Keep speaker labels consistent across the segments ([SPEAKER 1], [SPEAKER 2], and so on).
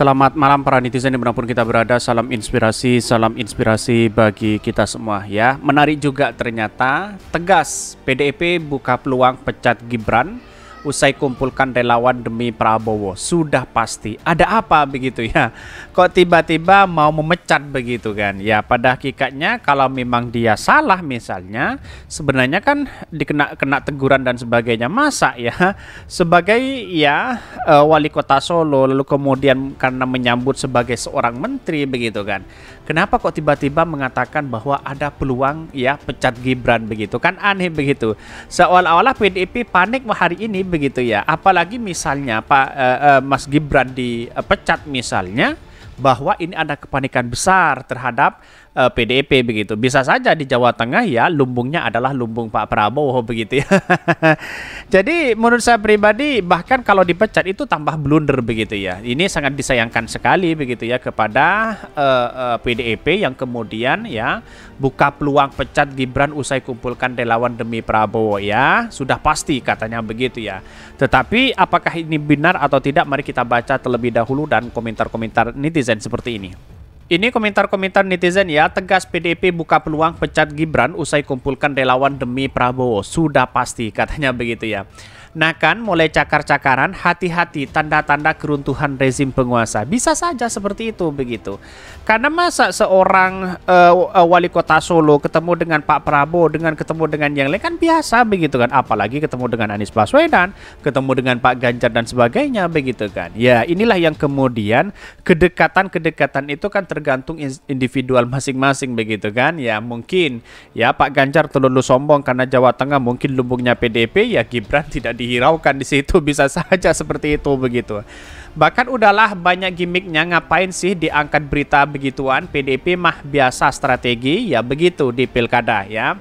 [SPEAKER 1] Selamat malam para netizen dimanapun kita berada. Salam inspirasi, salam inspirasi bagi kita semua ya. Menarik juga ternyata tegas PDIP buka peluang pecat Gibran usai kumpulkan relawan demi Prabowo. Sudah pasti. Ada apa begitu ya? Kok tiba-tiba mau memecat begitu kan? Ya pada hakikatnya kalau memang dia salah misalnya, sebenarnya kan dikena kena teguran dan sebagainya. Masa ya sebagai ya eh, wali kota Solo lalu kemudian karena menyambut sebagai seorang menteri begitu kan. Kenapa kok tiba-tiba mengatakan bahwa ada peluang ya pecat Gibran begitu kan aneh begitu. Seolah-olah PDIP panik hari ini begitu ya. Apalagi misalnya Pak uh, uh, Mas Gibran dipecat misalnya bahwa ini ada kepanikan besar terhadap uh, eh, PDIP begitu. Bisa saja di Jawa Tengah ya lumbungnya adalah lumbung Pak Prabowo begitu ya. Jadi menurut saya pribadi bahkan kalau dipecat itu tambah blunder begitu ya. Ini sangat disayangkan sekali begitu ya kepada uh, eh, uh, eh, PDIP yang kemudian ya buka peluang pecat Gibran usai kumpulkan relawan demi Prabowo ya. Sudah pasti katanya begitu ya. Tetapi apakah ini benar atau tidak mari kita baca terlebih dahulu dan komentar-komentar netizen seperti ini. Ini komentar-komentar netizen ya, tegas PDIP buka peluang pecat Gibran usai kumpulkan relawan demi Prabowo. Sudah pasti katanya begitu ya. Nah kan mulai cakar-cakaran, hati-hati tanda-tanda keruntuhan rezim penguasa. Bisa saja seperti itu begitu. Karena masa seorang uh, wali kota Solo ketemu dengan Pak Prabowo, dengan ketemu dengan yang lain kan biasa begitu kan. Apalagi ketemu dengan Anies Baswedan, ketemu dengan Pak Ganjar dan sebagainya begitu kan. Ya inilah yang kemudian kedekatan-kedekatan itu kan tergantung individual masing-masing begitu kan. Ya mungkin ya Pak Ganjar terlalu sombong karena Jawa Tengah mungkin lumbungnya PDP ya Gibran tidak dihiraukan di situ bisa saja seperti itu begitu. Bahkan udahlah banyak gimmicknya ngapain sih diangkat berita begituan PDP mah biasa strategi ya begitu di pilkada ya.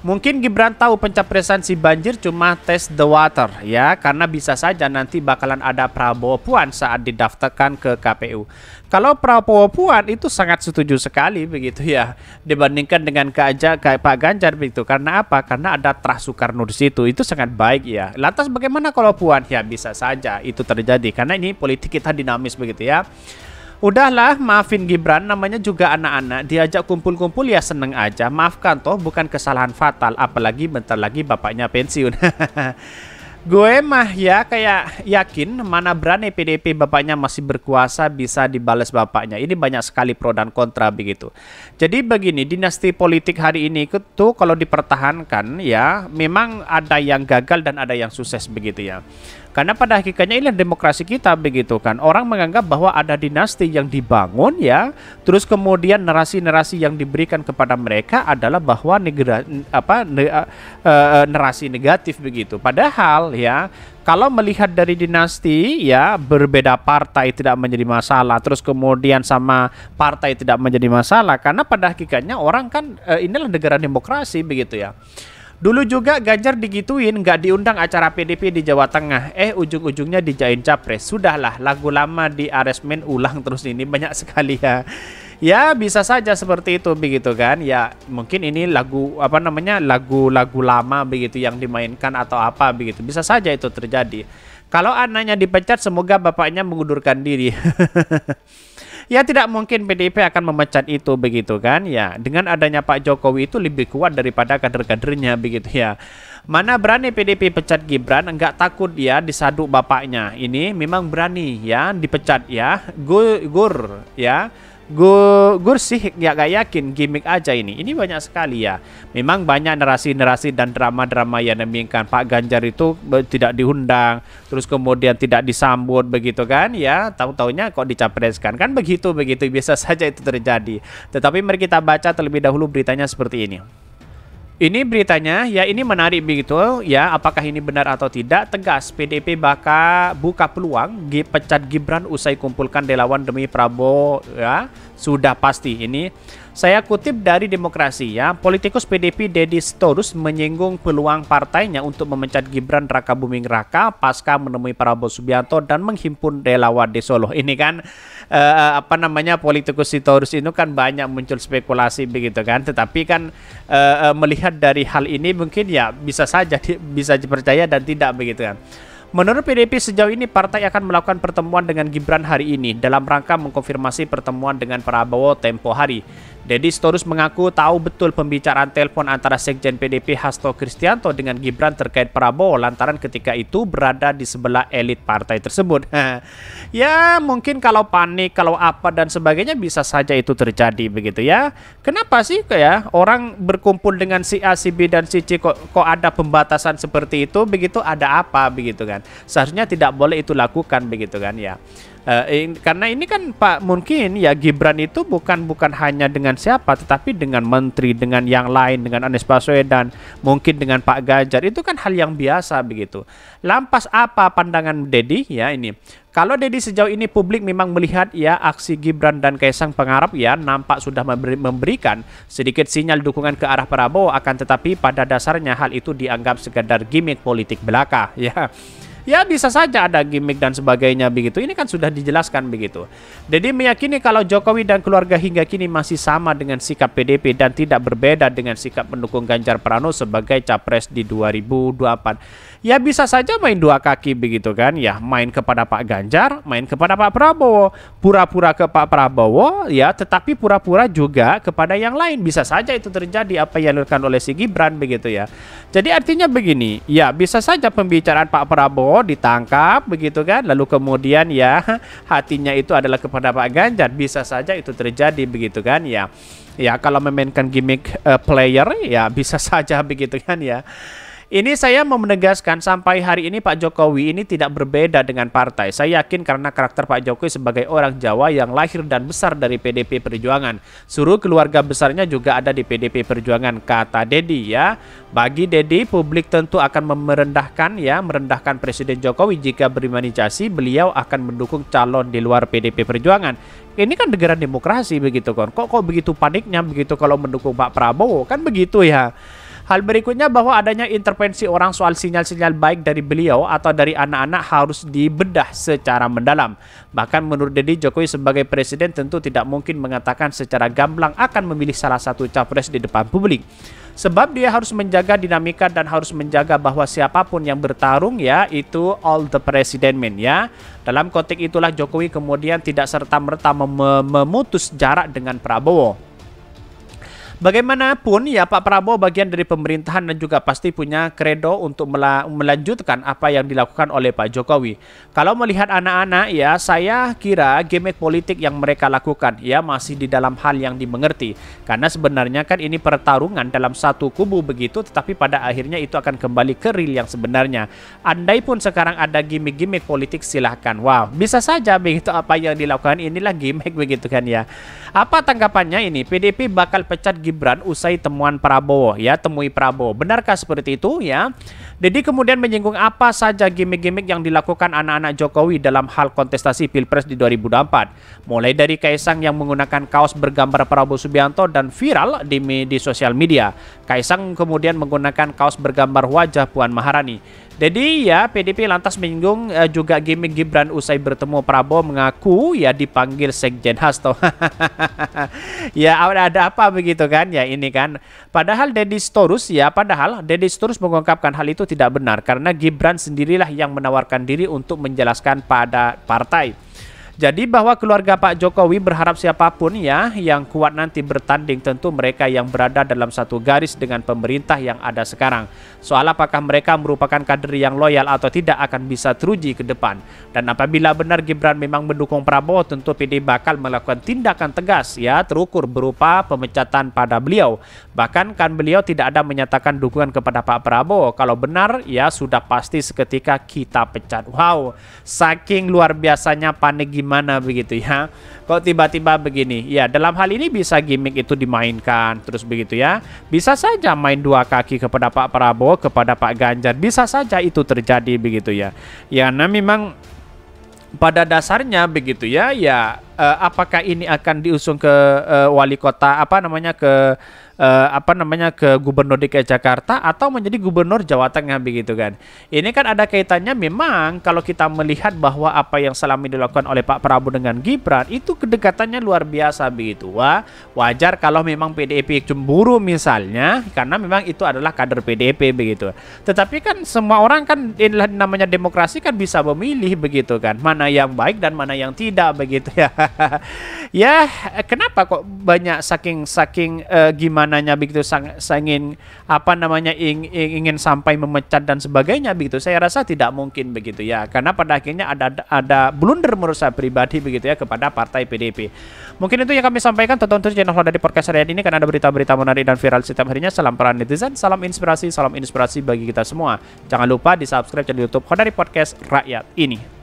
[SPEAKER 1] Mungkin Gibran tahu pencapresan si Banjir cuma test the water ya karena bisa saja nanti bakalan ada Prabowo Puan saat didaftarkan ke KPU. Kalau Prabowo Puan itu sangat setuju sekali begitu ya dibandingkan dengan Kaja kayak Pak Ganjar begitu. Karena apa? Karena ada trah Soekarno di situ. Itu sangat baik ya. Lantas bagaimana kalau Puan? Ya bisa saja itu terjadi karena ini politik kita dinamis begitu ya. Udahlah, maafin Gibran, namanya juga anak-anak, diajak kumpul-kumpul ya seneng aja. Maafkan toh, bukan kesalahan fatal, apalagi bentar lagi bapaknya pensiun. Gue mah ya kayak yakin mana berani PDP bapaknya masih berkuasa bisa dibales bapaknya. Ini banyak sekali pro dan kontra begitu. Jadi begini, dinasti politik hari ini itu kalau dipertahankan ya memang ada yang gagal dan ada yang sukses begitu ya. Karena pada hakikatnya ini demokrasi kita begitu kan. Orang menganggap bahwa ada dinasti yang dibangun ya, terus kemudian narasi-narasi yang diberikan kepada mereka adalah bahwa negara apa ne, uh, uh, narasi negatif begitu. Padahal ya kalau melihat dari dinasti ya berbeda partai tidak menjadi masalah terus kemudian sama partai tidak menjadi masalah karena pada hakikatnya orang kan uh, inilah negara demokrasi begitu ya Dulu juga Ganjar digituin nggak diundang acara PDP di Jawa Tengah. Eh ujung-ujungnya dijain capres. Sudahlah lagu lama di aresmen ulang terus ini banyak sekali ya. Ya bisa saja seperti itu begitu kan. Ya mungkin ini lagu apa namanya lagu-lagu lama begitu yang dimainkan atau apa begitu. Bisa saja itu terjadi. Kalau anaknya dipecat semoga bapaknya mengundurkan diri. ya tidak mungkin PDIP akan memecat itu begitu kan ya dengan adanya Pak Jokowi itu lebih kuat daripada kader-kadernya begitu ya mana berani PDIP pecat Gibran enggak takut ya disaduk bapaknya ini memang berani ya dipecat ya gur, gur ya Gue gue sih ya gak yakin gimmick aja ini. Ini banyak sekali ya. Memang banyak narasi-narasi dan drama-drama yang demikian. Pak Ganjar itu e, tidak diundang, terus kemudian tidak disambut begitu kan? Ya, tahu-taunya kok dicapreskan kan begitu begitu biasa saja itu terjadi. Tetapi mari kita baca terlebih dahulu beritanya seperti ini. Ini beritanya, ya ini menarik begitu ya, apakah ini benar atau tidak, tegas PDP bakal buka peluang pecat Gibran usai kumpulkan relawan demi Prabowo ya. Sudah pasti ini saya kutip dari Demokrasi ya, politikus PDP Deddy Storus menyinggung peluang partainya untuk memecat Gibran Raka Buming Raka pasca menemui Prabowo Subianto dan menghimpun relawan di Solo. Ini kan eh, apa namanya politikus Storus itu kan banyak muncul spekulasi begitu kan, tetapi kan eh, eh melihat dari hal ini mungkin ya bisa saja bisa dipercaya dan tidak begitu kan. Menurut PDIP sejauh ini partai akan melakukan pertemuan dengan Gibran hari ini dalam rangka mengkonfirmasi pertemuan dengan Prabowo tempo hari. Deddy Storus mengaku tahu betul pembicaraan telepon antara Sekjen PDP Hasto Kristianto dengan Gibran terkait Prabowo lantaran ketika itu berada di sebelah elit partai tersebut. ya mungkin kalau panik, kalau apa dan sebagainya bisa saja itu terjadi begitu ya. Kenapa sih ya orang berkumpul dengan si A, si B dan si C kok, kok ada pembatasan seperti itu begitu ada apa begitu kan. Seharusnya tidak boleh itu lakukan begitu kan ya. Uh, in, karena ini kan Pak mungkin ya Gibran itu bukan bukan hanya dengan siapa tetapi dengan menteri dengan yang lain dengan Anies Baswedan mungkin dengan Pak Ganjar itu kan hal yang biasa begitu. Lampas apa pandangan Dedi ya ini? Kalau Dedi sejauh ini publik memang melihat ya aksi Gibran dan Kaisang Pengarap ya nampak sudah memberikan sedikit sinyal dukungan ke arah Prabowo akan tetapi pada dasarnya hal itu dianggap sekedar gimmick politik belaka ya. Ya bisa saja ada gimmick dan sebagainya begitu. Ini kan sudah dijelaskan begitu. Jadi meyakini kalau Jokowi dan keluarga hingga kini masih sama dengan sikap PDP dan tidak berbeda dengan sikap pendukung Ganjar Pranowo sebagai capres di 2024. Ya bisa saja main dua kaki begitu kan. Ya main kepada Pak Ganjar, main kepada Pak Prabowo. Pura-pura ke Pak Prabowo ya tetapi pura-pura juga kepada yang lain. Bisa saja itu terjadi apa yang dilakukan oleh si Gibran begitu ya. Jadi artinya begini, ya bisa saja pembicaraan Pak Prabowo Prabowo ditangkap begitu kan lalu kemudian ya hatinya itu adalah kepada Pak Ganjar bisa saja itu terjadi begitu kan ya ya kalau memainkan gimmick uh, player ya bisa saja begitu kan ya ini saya mau menegaskan sampai hari ini Pak Jokowi ini tidak berbeda dengan partai. Saya yakin karena karakter Pak Jokowi sebagai orang Jawa yang lahir dan besar dari PDP Perjuangan. Suruh keluarga besarnya juga ada di PDP Perjuangan kata Dedi ya. Bagi Dedi publik tentu akan merendahkan ya, merendahkan Presiden Jokowi jika berimanisasi beliau akan mendukung calon di luar PDP Perjuangan. Ini kan negara demokrasi begitu kan? Kok kok begitu paniknya begitu kalau mendukung Pak Prabowo kan begitu ya. Hal berikutnya bahwa adanya intervensi orang soal sinyal-sinyal baik dari beliau atau dari anak-anak harus dibedah secara mendalam. Bahkan menurut Deddy Jokowi sebagai presiden tentu tidak mungkin mengatakan secara gamblang akan memilih salah satu capres di depan publik. Sebab dia harus menjaga dinamika dan harus menjaga bahwa siapapun yang bertarung ya itu all the president men ya. Dalam konteks itulah Jokowi kemudian tidak serta-merta mem memutus jarak dengan Prabowo. Bagaimanapun ya Pak Prabowo bagian dari pemerintahan dan juga pasti punya kredo untuk melanjutkan apa yang dilakukan oleh Pak Jokowi. Kalau melihat anak-anak ya saya kira gimmick politik yang mereka lakukan ya masih di dalam hal yang dimengerti. Karena sebenarnya kan ini pertarungan dalam satu kubu begitu tetapi pada akhirnya itu akan kembali ke real yang sebenarnya. Andai pun sekarang ada gimmick-gimmick politik silahkan. Wow bisa saja begitu apa yang dilakukan inilah gimmick begitu kan ya. Apa tanggapannya ini PDP bakal pecat gimmick Gibran usai temuan Prabowo ya, temui Prabowo. Benarkah seperti itu ya? Dedi kemudian menyinggung apa saja gimmick-gimmick yang dilakukan anak-anak Jokowi dalam hal kontestasi Pilpres di 2004. Mulai dari Kaisang yang menggunakan kaos bergambar Prabowo Subianto dan viral di, media sosial media. Kaisang kemudian menggunakan kaos bergambar wajah Puan Maharani. Jadi ya PDP lantas menyinggung uh, juga gimmick Gibran usai bertemu Prabowo mengaku ya dipanggil Sekjen Hasto. ya ada apa begitu kan ya ini kan. Padahal Deddy Storus ya padahal Deddy Storus mengungkapkan hal itu tidak benar karena Gibran sendirilah yang menawarkan diri untuk menjelaskan pada partai. Jadi bahwa keluarga Pak Jokowi berharap siapapun ya yang kuat nanti bertanding tentu mereka yang berada dalam satu garis dengan pemerintah yang ada sekarang. Soal apakah mereka merupakan kader yang loyal atau tidak akan bisa teruji ke depan. Dan apabila benar Gibran memang mendukung Prabowo tentu PD bakal melakukan tindakan tegas ya terukur berupa pemecatan pada beliau. Bahkan kan beliau tidak ada menyatakan dukungan kepada Pak Prabowo. Kalau benar ya sudah pasti seketika kita pecat. Wow, saking luar biasanya panik gimana begitu ya. Kok tiba-tiba begini? Ya, dalam hal ini bisa gimmick itu dimainkan terus begitu ya. Bisa saja main dua kaki kepada Pak Prabowo, kepada Pak Ganjar. Bisa saja itu terjadi begitu ya. Ya, nah memang pada dasarnya begitu ya, ya eh, apakah ini akan diusung ke eh, wali kota apa namanya ke uh, apa namanya ke gubernur DKI Jakarta atau menjadi gubernur Jawa Tengah begitu kan. Ini kan ada kaitannya memang kalau kita melihat bahwa apa yang selama ini dilakukan oleh Pak Prabowo dengan Gibran itu kedekatannya luar biasa begitu. Wah, wajar kalau memang PDIP cemburu misalnya karena memang itu adalah kader PDIP begitu. Tetapi kan semua orang kan inilah namanya demokrasi kan bisa memilih begitu kan. Mana yang baik dan mana yang tidak begitu ya. ya, kenapa kok banyak saking saking uh, eh, gimana mananya begitu sang, ingin apa namanya ing, ingin sampai memecat dan sebagainya begitu saya rasa tidak mungkin begitu ya karena pada akhirnya ada ada blunder menurut saya pribadi begitu ya kepada partai PDP mungkin itu yang kami sampaikan tonton terus channel dari podcast hari ini karena ada berita-berita menarik dan viral setiap harinya salam peran netizen salam inspirasi salam inspirasi bagi kita semua jangan lupa di subscribe channel YouTube dari Podcast Rakyat ini